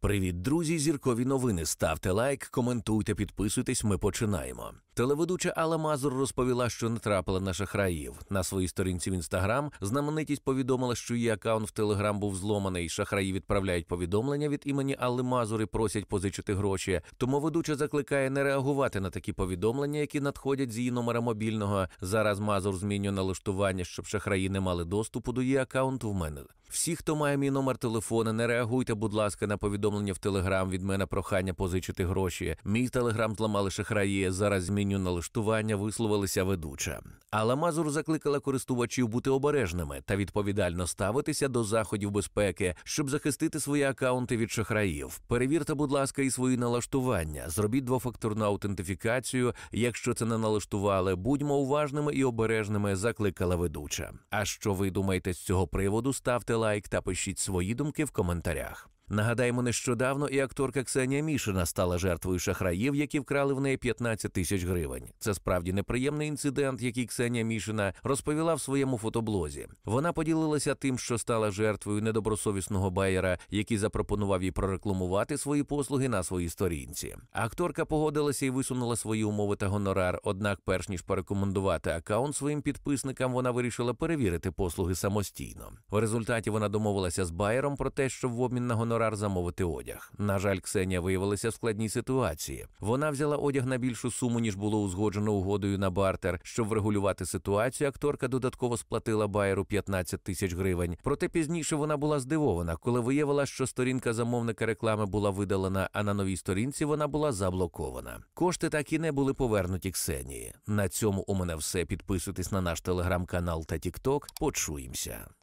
Привіт, друзі! Зіркові новини. Ставте лайк, коментуйте, підписуйтесь. Ми починаємо. Телеведуча Алла Мазур розповіла, що не трапила на шахраїв. На своїй сторінці в інстаграм знаменитість повідомила, що її акаунт в Телеграм був зломаний. Шахраї відправляють повідомлення від імені Алли Мазур і просять позичити гроші. Тому ведуча закликає не реагувати на такі повідомлення, які надходять з її номера мобільного. Зараз Мазур змінює налаштування, щоб шахраї не мали доступу до її аккаунту. В мене всі, хто має мій номер телефона, не реагуйте, будь ласка, на повідомлення в Телеграм від мене прохання позичити гроші. Мій телеграм зламали шахраї. Зараз змінює змінню налаштування висловилася ведуча. Але Мазур закликала користувачів бути обережними та відповідально ставитися до заходів безпеки, щоб захистити свої акаунти від шахраїв. Перевірте, будь ласка, і свої налаштування. Зробіть двофакторну аутентифікацію. Якщо це не налаштували, будьмо уважними і обережними. Закликала ведуча. А що ви думаєте з цього приводу? Ставте лайк та пишіть свої думки в коментарях. Нагадаємо, нещодавно і акторка Ксенія Мішина стала жертвою шахраїв, які вкрали в неї 15 тисяч гривень. Це справді неприємний інцидент, який Ксенія Мішина розповіла в своєму фотоблозі. Вона поділилася тим, що стала жертвою недобросовісного байера, який запропонував їй прорекламувати свої послуги на своїй сторінці. Акторка погодилася і висунула свої умови та гонорар. Однак, перш ніж порекомендувати акаунт своїм підписникам, вона вирішила перевірити послуги самостійно. В результаті вона домовилася з байером про те, що в обмін на гонорар гонорар замовити одяг. На жаль, Ксенія виявилася в складній ситуації. Вона взяла одяг на більшу суму ніж було узгоджено угодою на бартер. Щоб врегулювати ситуацію, акторка додатково сплатила Байеру 15 тисяч гривень. Проте пізніше вона була здивована, коли виявила, що сторінка замовника реклами була видалена, а на новій сторінці вона була заблокована. Кошти так і не були повернуті Ксенії. На цьому у мене все. Підписуйтесь на наш телеграм-канал та Тікток. Почуємося.